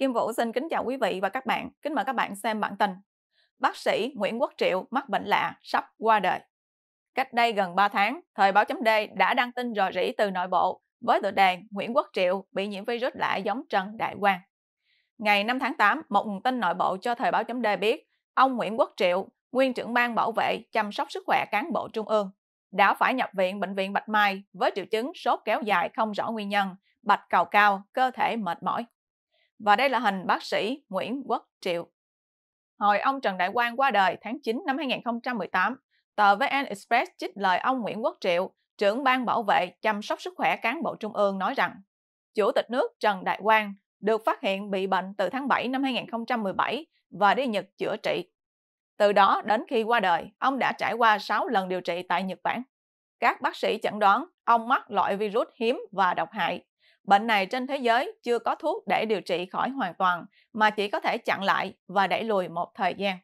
Kim Vũ xin kính chào quý vị và các bạn. Kính mời các bạn xem bản tin. Bác sĩ Nguyễn Quốc Triệu mắc bệnh lạ sắp qua đời. Cách đây gần 3 tháng, thời báo chấm D đã đăng tin rò rỉ từ nội bộ với tựa đề Nguyễn Quốc Triệu bị nhiễm virus lạ giống Trần Đại Quang. Ngày 5 tháng 8, một nguồn tin nội bộ cho thời báo chấm D biết ông Nguyễn Quốc Triệu, nguyên trưởng ban bảo vệ chăm sóc sức khỏe cán bộ trung ương, đã phải nhập viện Bệnh viện Bạch Mai với triệu chứng sốt kéo dài không rõ nguyên nhân, bạch cầu cao, cơ thể mệt mỏi. Và đây là hình bác sĩ Nguyễn Quốc Triệu. Hồi ông Trần Đại Quang qua đời tháng 9 năm 2018, tờ VN Express trích lời ông Nguyễn Quốc Triệu, trưởng ban bảo vệ chăm sóc sức khỏe cán bộ trung ương nói rằng, Chủ tịch nước Trần Đại Quang được phát hiện bị bệnh từ tháng 7 năm 2017 và đi Nhật chữa trị. Từ đó đến khi qua đời, ông đã trải qua 6 lần điều trị tại Nhật Bản. Các bác sĩ chẩn đoán ông mắc loại virus hiếm và độc hại, Bệnh này trên thế giới chưa có thuốc để điều trị khỏi hoàn toàn, mà chỉ có thể chặn lại và đẩy lùi một thời gian.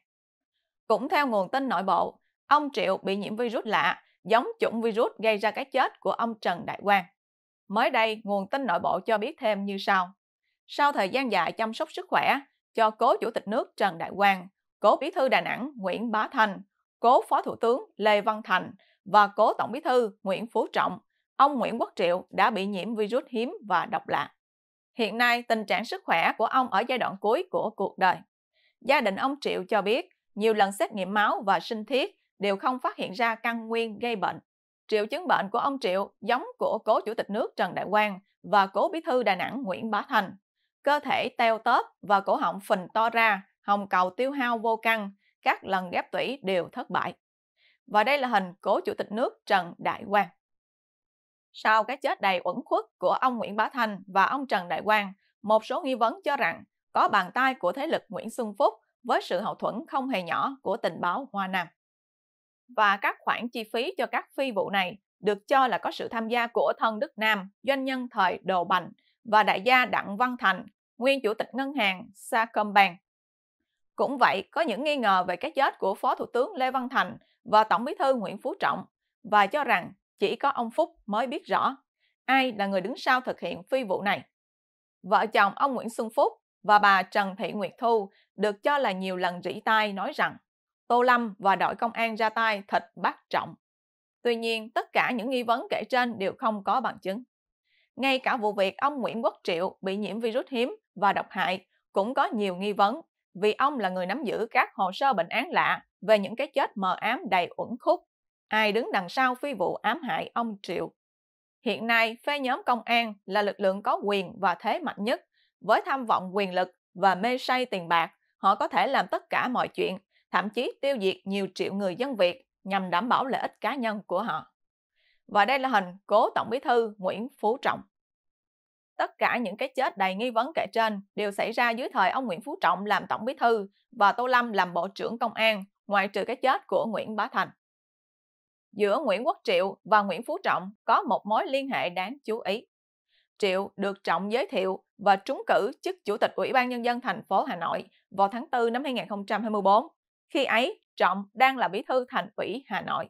Cũng theo nguồn tin nội bộ, ông Triệu bị nhiễm virus lạ, giống chủng virus gây ra cái chết của ông Trần Đại Quang. Mới đây, nguồn tin nội bộ cho biết thêm như sau. Sau thời gian dài chăm sóc sức khỏe cho cố chủ tịch nước Trần Đại Quang, cố bí thư Đà Nẵng Nguyễn Bá Thành, cố phó thủ tướng Lê Văn Thành và cố tổng bí thư Nguyễn Phú Trọng ông Nguyễn Quốc Triệu đã bị nhiễm virus hiếm và độc lạ. Hiện nay, tình trạng sức khỏe của ông ở giai đoạn cuối của cuộc đời. Gia đình ông Triệu cho biết, nhiều lần xét nghiệm máu và sinh thiết đều không phát hiện ra căn nguyên gây bệnh. Triệu chứng bệnh của ông Triệu giống của cố chủ tịch nước Trần Đại Quang và cố bí thư Đà Nẵng Nguyễn Bá Thành. Cơ thể teo tớp và cổ họng phình to ra, hồng cầu tiêu hao vô căn, các lần ghép tủy đều thất bại. Và đây là hình cố chủ tịch nước Trần Đại Quang sau cái chết đầy uẩn khuất của ông Nguyễn Bá Thành và ông Trần Đại Quang, một số nghi vấn cho rằng có bàn tay của thế lực Nguyễn Xuân Phúc với sự hậu thuẫn không hề nhỏ của tình báo Hoa Nam. Và các khoản chi phí cho các phi vụ này được cho là có sự tham gia của thân Đức Nam, doanh nhân thời Đồ Bành và đại gia Đặng Văn Thành, nguyên chủ tịch ngân hàng Sacombank. Cũng vậy, có những nghi ngờ về cái chết của Phó Thủ tướng Lê Văn Thành và Tổng bí thư Nguyễn Phú Trọng và cho rằng chỉ có ông Phúc mới biết rõ ai là người đứng sau thực hiện phi vụ này. Vợ chồng ông Nguyễn Xuân Phúc và bà Trần Thị Nguyệt Thu được cho là nhiều lần rỉ tai nói rằng Tô Lâm và đội công an ra tay thịt bác trọng. Tuy nhiên, tất cả những nghi vấn kể trên đều không có bằng chứng. Ngay cả vụ việc ông Nguyễn Quốc Triệu bị nhiễm virus hiếm và độc hại cũng có nhiều nghi vấn vì ông là người nắm giữ các hồ sơ bệnh án lạ về những cái chết mờ ám đầy uẩn khúc ai đứng đằng sau phi vụ ám hại ông Triệu. Hiện nay, phe nhóm công an là lực lượng có quyền và thế mạnh nhất. Với tham vọng quyền lực và mê say tiền bạc, họ có thể làm tất cả mọi chuyện, thậm chí tiêu diệt nhiều triệu người dân Việt nhằm đảm bảo lợi ích cá nhân của họ. Và đây là hình cố Tổng Bí thư Nguyễn Phú Trọng. Tất cả những cái chết đầy nghi vấn kể trên đều xảy ra dưới thời ông Nguyễn Phú Trọng làm Tổng Bí thư và Tô Lâm làm Bộ trưởng Công an, ngoài trừ cái chết của Nguyễn Bá Thành giữa Nguyễn Quốc Triệu và Nguyễn Phú Trọng có một mối liên hệ đáng chú ý. Triệu được Trọng giới thiệu và trúng cử chức Chủ tịch Ủy ban Nhân dân thành phố Hà Nội vào tháng 4 năm 2024. Khi ấy, Trọng đang là bí thư thành ủy Hà Nội.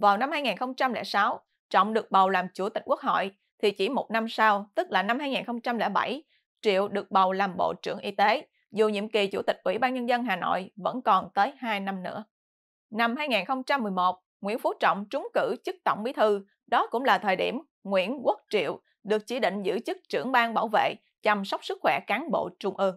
Vào năm 2006, Trọng được bầu làm Chủ tịch Quốc hội thì chỉ một năm sau, tức là năm 2007, Triệu được bầu làm Bộ trưởng Y tế, dù nhiệm kỳ Chủ tịch Ủy ban Nhân dân Hà Nội vẫn còn tới 2 năm nữa. Năm 2011, Nguyễn Phú Trọng trúng cử chức Tổng Bí thư, đó cũng là thời điểm Nguyễn Quốc Triệu được chỉ định giữ chức trưởng ban bảo vệ chăm sóc sức khỏe cán bộ trung ương.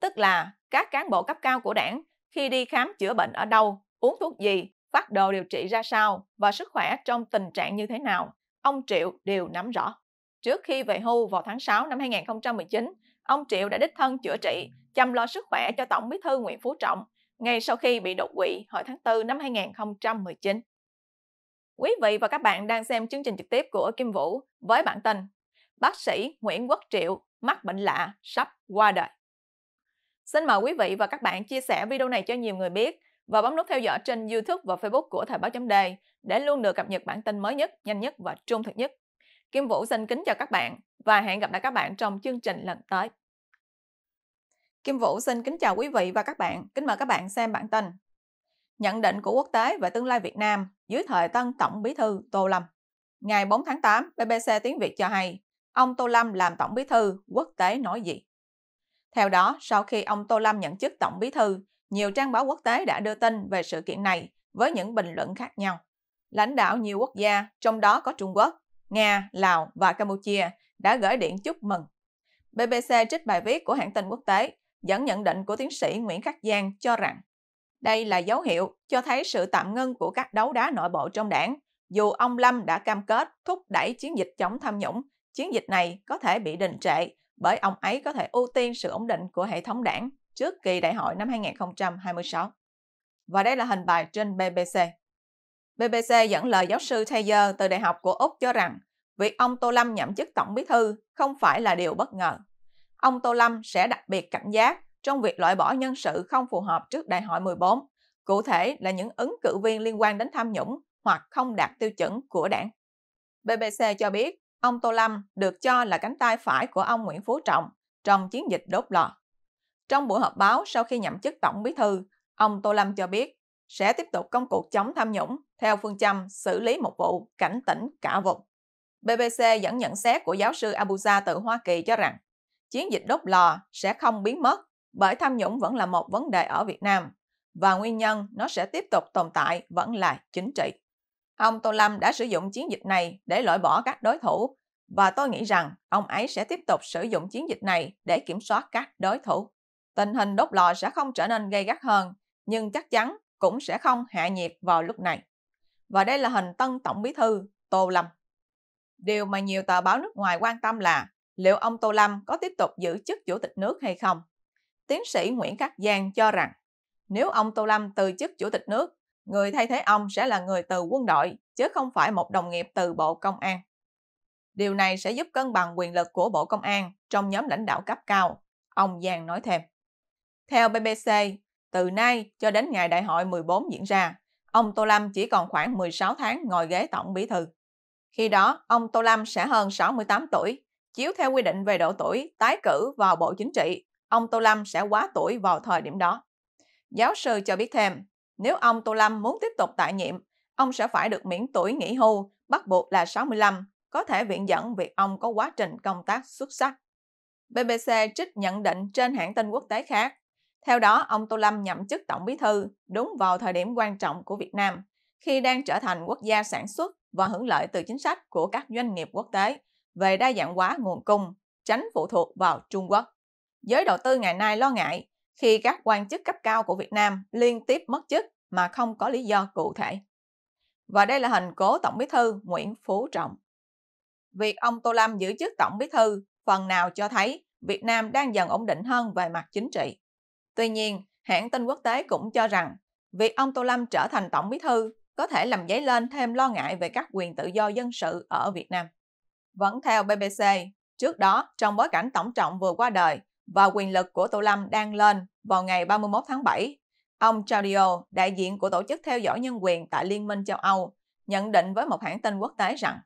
Tức là các cán bộ cấp cao của đảng khi đi khám chữa bệnh ở đâu, uống thuốc gì, phát đồ điều trị ra sao và sức khỏe trong tình trạng như thế nào, ông Triệu đều nắm rõ. Trước khi về hưu vào tháng 6 năm 2019, ông Triệu đã đích thân chữa trị, chăm lo sức khỏe cho Tổng Bí thư Nguyễn Phú Trọng ngay sau khi bị đột quỵ hồi tháng 4 năm 2019. Quý vị và các bạn đang xem chương trình trực tiếp của Kim Vũ với bản tin Bác sĩ Nguyễn Quốc Triệu mắc bệnh lạ sắp qua đời. Xin mời quý vị và các bạn chia sẻ video này cho nhiều người biết và bấm nút theo dõi trên YouTube và Facebook của Thời báo chấm đề để luôn được cập nhật bản tin mới nhất, nhanh nhất và trung thực nhất. Kim Vũ xin kính chào các bạn và hẹn gặp lại các bạn trong chương trình lần tới. Kim Vũ xin kính chào quý vị và các bạn. Kính mời các bạn xem bản tin. Nhận định của quốc tế về tương lai Việt Nam dưới thời tân Tổng Bí thư Tô Lâm. Ngày 4 tháng 8, BBC Tiếng Việt cho hay, ông Tô Lâm làm Tổng Bí thư, quốc tế nói gì? Theo đó, sau khi ông Tô Lâm nhận chức Tổng Bí thư, nhiều trang báo quốc tế đã đưa tin về sự kiện này với những bình luận khác nhau. Lãnh đạo nhiều quốc gia, trong đó có Trung Quốc, Nga, Lào và Campuchia đã gửi điện chúc mừng. BBC trích bài viết của hãng tin quốc tế dẫn nhận định của tiến sĩ Nguyễn Khắc Giang cho rằng đây là dấu hiệu cho thấy sự tạm ngưng của các đấu đá nội bộ trong đảng. Dù ông Lâm đã cam kết thúc đẩy chiến dịch chống tham nhũng, chiến dịch này có thể bị đình trệ bởi ông ấy có thể ưu tiên sự ổn định của hệ thống đảng trước kỳ đại hội năm 2026. Và đây là hình bài trên BBC. BBC dẫn lời giáo sư Taylor từ Đại học của Úc cho rằng việc ông Tô Lâm nhậm chức tổng bí thư không phải là điều bất ngờ ông Tô Lâm sẽ đặc biệt cảnh giác trong việc loại bỏ nhân sự không phù hợp trước đại hội 14, cụ thể là những ứng cử viên liên quan đến tham nhũng hoặc không đạt tiêu chuẩn của đảng. BBC cho biết, ông Tô Lâm được cho là cánh tay phải của ông Nguyễn Phú Trọng trong chiến dịch đốt lò. Trong buổi họp báo sau khi nhậm chức tổng bí thư, ông Tô Lâm cho biết sẽ tiếp tục công cuộc chống tham nhũng theo phương châm xử lý một vụ, cảnh tỉnh cả vùng. BBC dẫn nhận xét của giáo sư Abuja từ Hoa Kỳ cho rằng chiến dịch đốt lò sẽ không biến mất bởi tham nhũng vẫn là một vấn đề ở Việt Nam và nguyên nhân nó sẽ tiếp tục tồn tại vẫn là chính trị. Ông Tô Lâm đã sử dụng chiến dịch này để loại bỏ các đối thủ và tôi nghĩ rằng ông ấy sẽ tiếp tục sử dụng chiến dịch này để kiểm soát các đối thủ. Tình hình đốt lò sẽ không trở nên gay gắt hơn, nhưng chắc chắn cũng sẽ không hạ nhiệt vào lúc này. Và đây là hình tân tổng bí thư Tô Lâm. Điều mà nhiều tờ báo nước ngoài quan tâm là liệu ông Tô Lâm có tiếp tục giữ chức chủ tịch nước hay không. Tiến sĩ Nguyễn Khắc Giang cho rằng, nếu ông Tô Lâm từ chức chủ tịch nước, người thay thế ông sẽ là người từ quân đội, chứ không phải một đồng nghiệp từ Bộ Công an. Điều này sẽ giúp cân bằng quyền lực của Bộ Công an trong nhóm lãnh đạo cấp cao, ông Giang nói thêm. Theo BBC, từ nay cho đến ngày đại hội 14 diễn ra, ông Tô Lâm chỉ còn khoảng 16 tháng ngồi ghế tổng bí thư. Khi đó, ông Tô Lâm sẽ hơn 68 tuổi Chiếu theo quy định về độ tuổi tái cử vào Bộ Chính trị, ông Tô Lâm sẽ quá tuổi vào thời điểm đó. Giáo sư cho biết thêm, nếu ông Tô Lâm muốn tiếp tục tại nhiệm, ông sẽ phải được miễn tuổi nghỉ hưu, bắt buộc là 65, có thể viện dẫn việc ông có quá trình công tác xuất sắc. BBC trích nhận định trên hãng tin quốc tế khác. Theo đó, ông Tô Lâm nhậm chức Tổng Bí thư đúng vào thời điểm quan trọng của Việt Nam, khi đang trở thành quốc gia sản xuất và hưởng lợi từ chính sách của các doanh nghiệp quốc tế, về đa dạng hóa nguồn cung, tránh phụ thuộc vào Trung Quốc. Giới đầu tư ngày nay lo ngại khi các quan chức cấp cao của Việt Nam liên tiếp mất chức mà không có lý do cụ thể. Và đây là hình cố Tổng Bí thư Nguyễn Phú Trọng. Việc ông Tô Lâm giữ chức Tổng Bí thư phần nào cho thấy Việt Nam đang dần ổn định hơn về mặt chính trị. Tuy nhiên, hãng tin quốc tế cũng cho rằng việc ông Tô Lâm trở thành Tổng Bí thư có thể làm dấy lên thêm lo ngại về các quyền tự do dân sự ở Việt Nam. Vẫn theo BBC, trước đó trong bối cảnh tổng trọng vừa qua đời và quyền lực của Tô Lâm đang lên vào ngày 31 tháng 7, ông Claudio, đại diện của Tổ chức Theo dõi Nhân quyền tại Liên minh châu Âu, nhận định với một hãng tin quốc tế rằng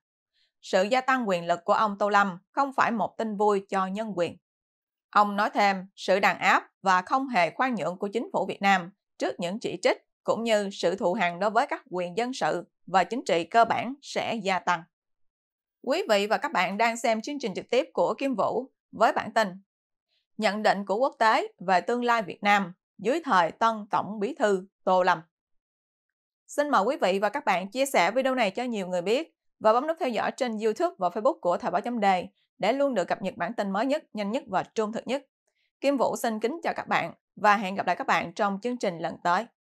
sự gia tăng quyền lực của ông Tô Lâm không phải một tin vui cho nhân quyền. Ông nói thêm, sự đàn áp và không hề khoan nhượng của chính phủ Việt Nam trước những chỉ trích cũng như sự thù hằn đối với các quyền dân sự và chính trị cơ bản sẽ gia tăng. Quý vị và các bạn đang xem chương trình trực tiếp của Kim Vũ với bản tin Nhận định của quốc tế về tương lai Việt Nam dưới thời tân Tổng Bí thư Tô Lâm. Xin mời quý vị và các bạn chia sẻ video này cho nhiều người biết và bấm nút theo dõi trên YouTube và Facebook của Thời báo chấm đề để luôn được cập nhật bản tin mới nhất, nhanh nhất và trung thực nhất. Kim Vũ xin kính chào các bạn và hẹn gặp lại các bạn trong chương trình lần tới.